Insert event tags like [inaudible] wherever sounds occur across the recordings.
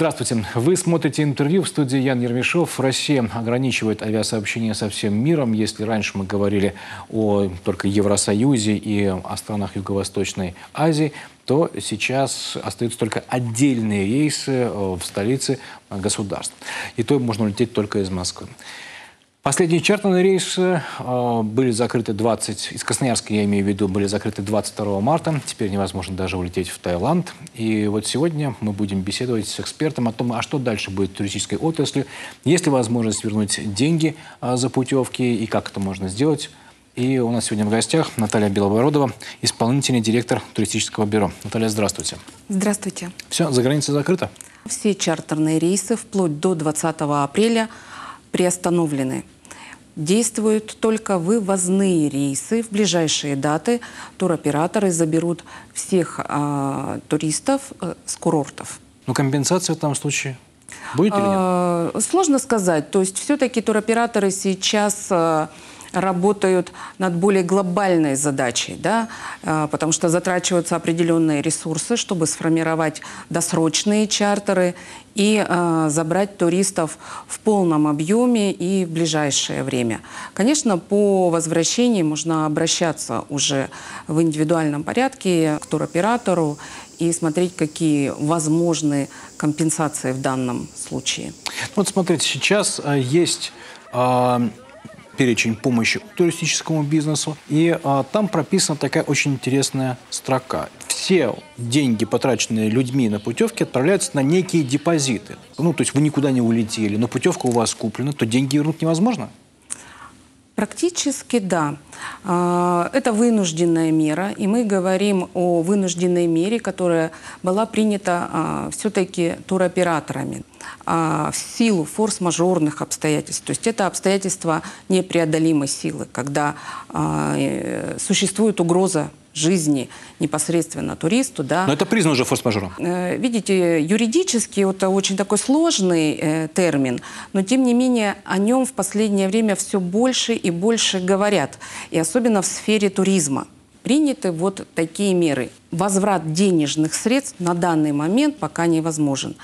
Здравствуйте. Вы смотрите интервью в студии Ян Ермешов. Россия ограничивает авиасообщение со всем миром. Если раньше мы говорили о только Евросоюзе и о странах Юго-Восточной Азии, то сейчас остаются только отдельные рейсы э, в столице э, государств. И то можно улететь только из Москвы. Последние чартерные рейсы э, были закрыты 20, из Красноярска я имею в виду, были закрыты 22 марта. Теперь невозможно даже улететь в Таиланд. И вот сегодня мы будем беседовать с экспертом о том, а что дальше будет в туристической отрасли, есть ли возможность вернуть деньги э, за путевки и как это можно сделать. И у нас сегодня в гостях Наталья Белобородова, исполнительный директор туристического бюро. Наталья, здравствуйте. Здравствуйте. Все, за границей закрыто? Все чартерные рейсы вплоть до 20 апреля – приостановлены. Действуют только вывозные рейсы. В ближайшие даты туроператоры заберут всех э, туристов э, с курортов. Но ну, компенсация в этом случае будет или нет? Э, сложно сказать. То есть все-таки туроператоры сейчас... Э, работают над более глобальной задачей, да, э, потому что затрачиваются определенные ресурсы, чтобы сформировать досрочные чартеры и э, забрать туристов в полном объеме и в ближайшее время. Конечно, по возвращении можно обращаться уже в индивидуальном порядке к туроператору и смотреть, какие возможны компенсации в данном случае. Вот смотрите, сейчас э, есть перечень помощи туристическому бизнесу. И а, там прописана такая очень интересная строка. Все деньги, потраченные людьми на путевки, отправляются на некие депозиты. Ну, то есть вы никуда не улетели, но путевка у вас куплена, то деньги вернуть невозможно. Практически да. А, это вынужденная мера, и мы говорим о вынужденной мере, которая была принята а, все-таки туроператорами а, в силу форс-мажорных обстоятельств. То есть это обстоятельства непреодолимой силы, когда существует угроза жизни непосредственно туристу. Да. Но это признано уже форс-мажором. Э, видите, юридически это очень такой сложный э, термин, но тем не менее о нем в последнее время все больше и больше говорят, и особенно в сфере туризма. Приняты вот такие меры. Возврат денежных средств на данный момент пока невозможен.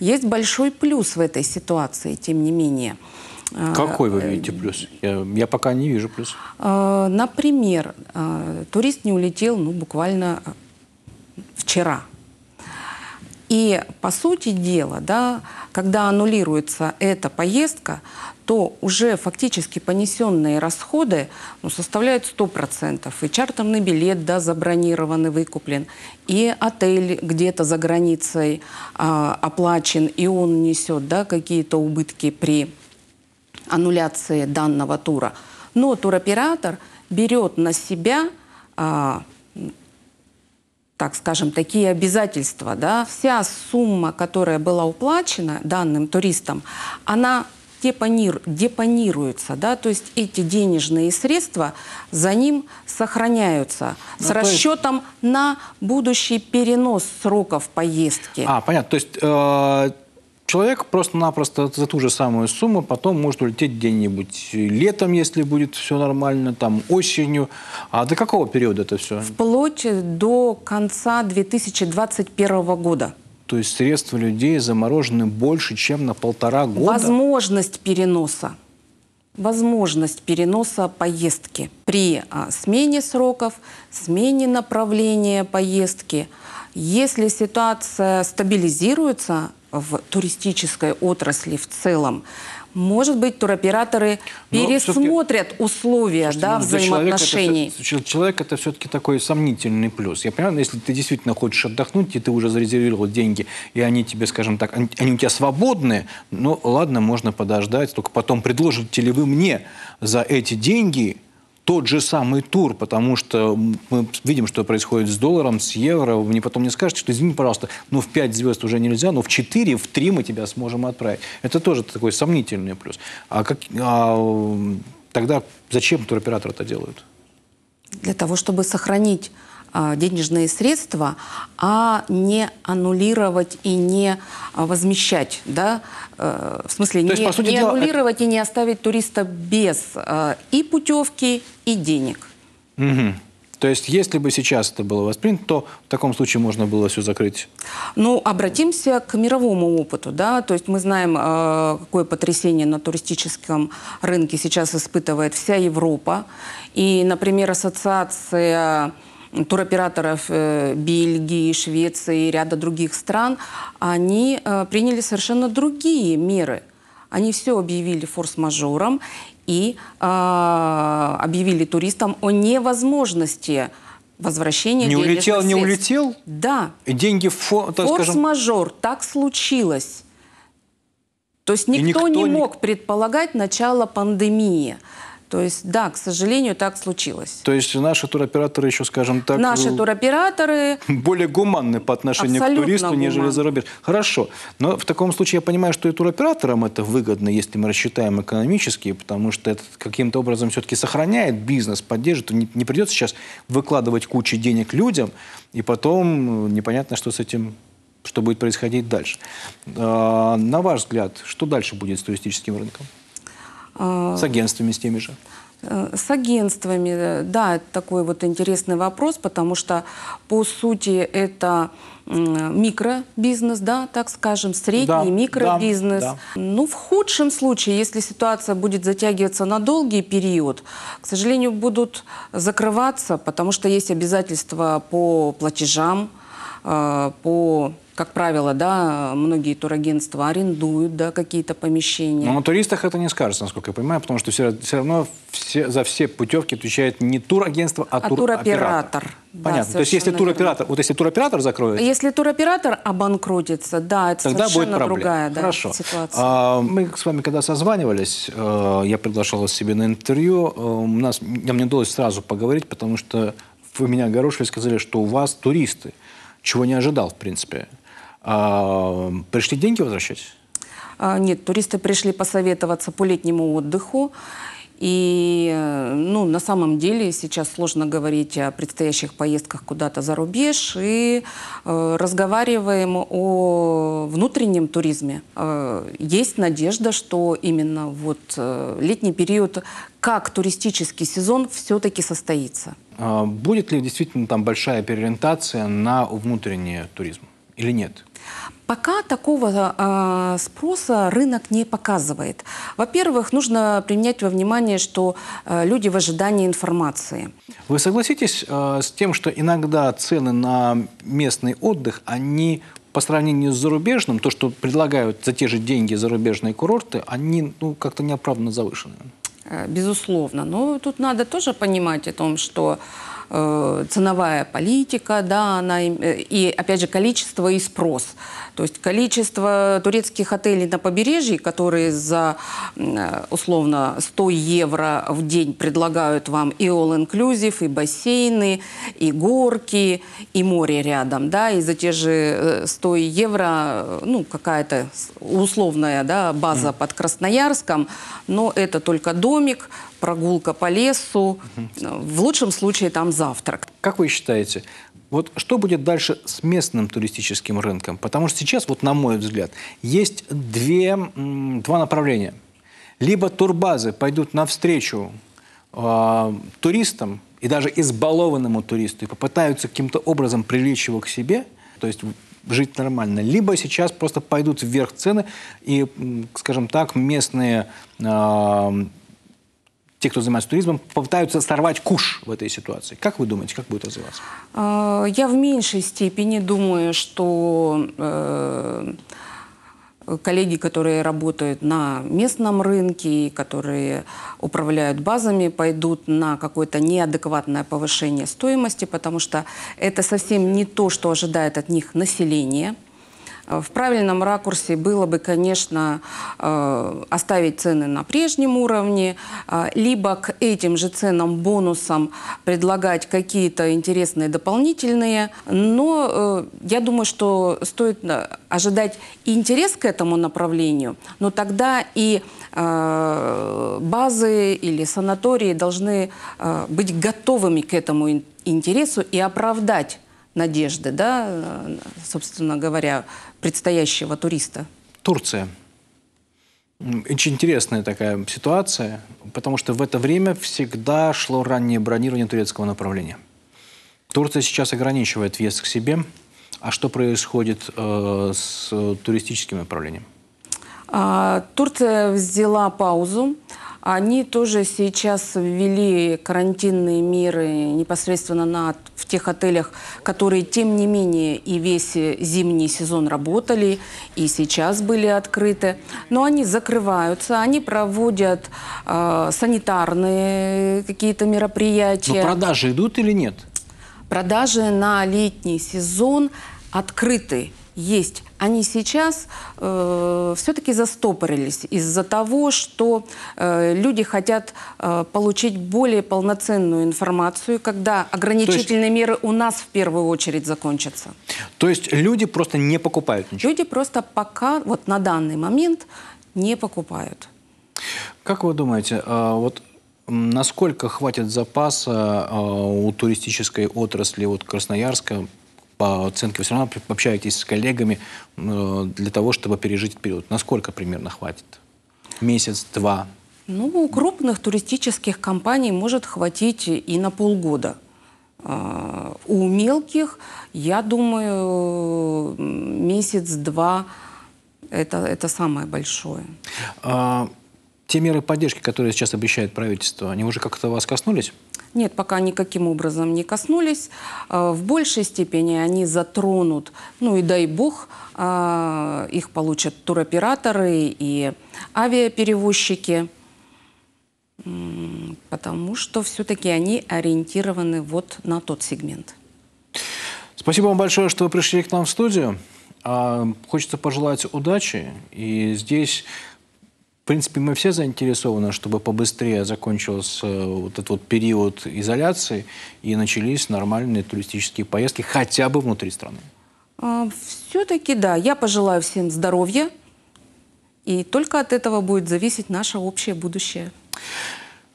Есть большой плюс в этой ситуации, тем не менее – какой вы э, видите плюс? Я, я пока не вижу плюс. Э, например, э, турист не улетел ну, буквально вчера. И по сути дела, да, когда аннулируется эта поездка, то уже фактически понесенные расходы ну, составляют 100%. И чартерный билет да, забронирован и выкуплен, и отель где-то за границей а, оплачен, и он несет да, какие-то убытки при аннуляции данного тура. Но туроператор берет на себя, а, так скажем, такие обязательства. Да? Вся сумма, которая была уплачена данным туристам, она депонир, депонируется, да, то есть эти денежные средства за ним сохраняются ну, с расчетом есть... на будущий перенос сроков поездки. А, понятно, то есть... Э Человек просто-напросто за ту же самую сумму потом может улететь где-нибудь летом, если будет все нормально, там осенью. А до какого периода это все? Вплоть до конца 2021 года. То есть средства людей заморожены больше, чем на полтора года? Возможность переноса. Возможность переноса поездки при а, смене сроков, смене направления поездки. Если ситуация стабилизируется, в туристической отрасли в целом, может быть, туроператоры ну, пересмотрят условия да, ну, взаимоотношений. Человек это, человек это все-таки такой сомнительный плюс. Я понимаю, если ты действительно хочешь отдохнуть, и ты уже зарезервировал деньги, и они тебе, скажем так, они, они у тебя свободные, ну ладно, можно подождать, только потом предложите ли вы мне за эти деньги тот же самый тур, потому что мы видим, что происходит с долларом, с евро. Вы мне потом не скажете, что, извини, пожалуйста, ну в 5 звезд уже нельзя, но в 4, в 3 мы тебя сможем отправить. Это тоже такой сомнительный плюс. А, как, а тогда зачем туроператоры это делают? Для того, чтобы сохранить а, денежные средства, а не аннулировать и не а, возмещать, да, э, в смысле То не, есть, не дела, аннулировать это... и не оставить туриста без э, и путевки, и денег. Угу. То есть, если бы сейчас это было воспринято, то в таком случае можно было все закрыть? Ну, обратимся к мировому опыту, да, то есть мы знаем, э, какое потрясение на туристическом рынке сейчас испытывает вся Европа, и, например, ассоциация туроператоров э, Бельгии, Швеции и ряда других стран, они э, приняли совершенно другие меры. Они все объявили форс-мажором и э, объявили туристам о невозможности возвращения не улетел, средств. Не улетел, Да. И деньги в фо, Форс-мажор, скажем... так случилось. То есть никто, никто не мог предполагать начало пандемии. То есть, да, к сожалению, так случилось. То есть наши туроператоры еще, скажем так... Наши э, туроператоры... [laughs] Более гуманны по отношению к туристу, гуман. нежели за Хорошо. Но в таком случае я понимаю, что и туроператорам это выгодно, если мы рассчитаем экономически, потому что это каким-то образом все-таки сохраняет бизнес, поддержит. Не, не придется сейчас выкладывать кучу денег людям, и потом э, непонятно, что с этим что будет происходить дальше. А, на ваш взгляд, что дальше будет с туристическим рынком? А, с агентствами с теми же. Э, с агентствами, э, да, это такой вот интересный вопрос, потому что по сути это микробизнес, да, так скажем, средний да, микробизнес. Да, да. Ну, в худшем случае, если ситуация будет затягиваться на долгий период, к сожалению, будут закрываться, потому что есть обязательства по платежам, э, по как правило, да, многие турагентства арендуют, да, какие-то помещения. Но на туристах это не скажется, насколько я понимаю, потому что все, все равно все, за все путевки отвечает не турагентство, а, а тур туроператор. Понятно. Да, То есть если туроператор, верно. вот если туроператор закроет... Если туроператор обанкротится, да, это тогда совершенно будет проблема. другая да, Хорошо. ситуация. А, мы с вами когда созванивались, э, я приглашал вас себе на интервью, э, у нас, мне удалось сразу поговорить, потому что вы меня огорошили, сказали, что у вас туристы, чего не ожидал, в принципе. А, пришли деньги возвращать? А, нет, туристы пришли посоветоваться по летнему отдыху. И, ну, на самом деле сейчас сложно говорить о предстоящих поездках куда-то за рубеж и э, разговариваем о внутреннем туризме. Э, есть надежда, что именно вот э, летний период, как туристический сезон, все-таки состоится. А, будет ли действительно там большая переориентация на внутренний туризм? или нет? Пока такого э, спроса рынок не показывает. Во-первых, нужно применять во внимание, что э, люди в ожидании информации. Вы согласитесь э, с тем, что иногда цены на местный отдых, они по сравнению с зарубежным, то, что предлагают за те же деньги зарубежные курорты, они ну, как-то неоправданно завышены? Э, безусловно. Но тут надо тоже понимать о том, что Э, ценовая политика, да, она, э, и, опять же, количество и спрос. То есть количество турецких отелей на побережье, которые за, э, условно, 100 евро в день предлагают вам и all-inclusive, и бассейны, и горки, и море рядом, да, и за те же 100 евро, ну, какая-то условная, да, база mm. под Красноярском, но это только домик, прогулка по лесу, mm -hmm. в лучшем случае там завтрак. Как вы считаете, вот что будет дальше с местным туристическим рынком? Потому что сейчас, вот на мой взгляд, есть две, два направления. Либо турбазы пойдут навстречу э, туристам и даже избалованному туристу и попытаются каким-то образом привлечь его к себе, то есть жить нормально, либо сейчас просто пойдут вверх цены и, скажем так, местные э, те, кто занимается туризмом, попытаются сорвать куш в этой ситуации. Как вы думаете, как будет развиваться? А, я в меньшей степени думаю, что э, коллеги, которые работают на местном рынке, которые управляют базами, пойдут на какое-то неадекватное повышение стоимости, потому что это совсем не то, что ожидает от них население – Э, в правильном ракурсе было бы, конечно, э, оставить цены на прежнем уровне, э, либо к этим же ценам, бонусам предлагать какие-то интересные дополнительные. Но я думаю, что стоит ожидать интерес к этому направлению, но тогда и базы или санатории должны быть готовыми к этому интересу и оправдать надежды, да, собственно говоря, предстоящего туриста? Турция. Очень интересная такая ситуация, потому что в это время всегда шло раннее бронирование турецкого направления. Турция сейчас ограничивает въезд к себе. А что происходит э, с туристическим направлением? А, Турция взяла паузу они тоже сейчас ввели карантинные меры непосредственно на, в тех отелях, которые, тем не менее, и весь э, зимний сезон работали, и сейчас были открыты. Но они закрываются, они проводят э, санитарные какие-то мероприятия. Но продажи идут или нет? Продажи на летний сезон открыты есть, они сейчас э, все-таки застопорились из-за того, что э, люди хотят э, получить более полноценную информацию, когда ограничительные есть... меры у нас в первую очередь закончатся. То есть люди просто не покупают ничего? Люди просто пока, вот на данный момент, не покупают. Как вы думаете, э, вот насколько хватит запаса э, у туристической отрасли вот Красноярска по оценке, вы все равно общаетесь с коллегами э, для того, чтобы пережить этот период. Насколько примерно хватит? Месяц, два? Ну, у крупных туристических компаний может хватить и на полгода. А, у мелких, я думаю, месяц-два это, это самое большое. А, те меры поддержки, которые сейчас обещает правительство, они уже как-то вас коснулись? Нет, пока никаким образом не коснулись. А, в большей степени они затронут, ну и дай бог, а, их получат туроператоры и авиаперевозчики, потому что все-таки они ориентированы вот на тот сегмент. Спасибо вам большое, что вы пришли к нам в студию. А, хочется пожелать удачи. И здесь в принципе, мы все заинтересованы, чтобы побыстрее закончился э, вот этот вот период изоляции и начались нормальные туристические поездки хотя бы внутри страны. А, Все-таки да. Я пожелаю всем здоровья. И только от этого будет зависеть наше общее будущее.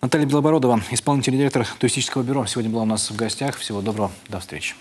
Наталья Белобородова, исполнительный директор туристического бюро, сегодня была у нас в гостях. Всего доброго, до встречи.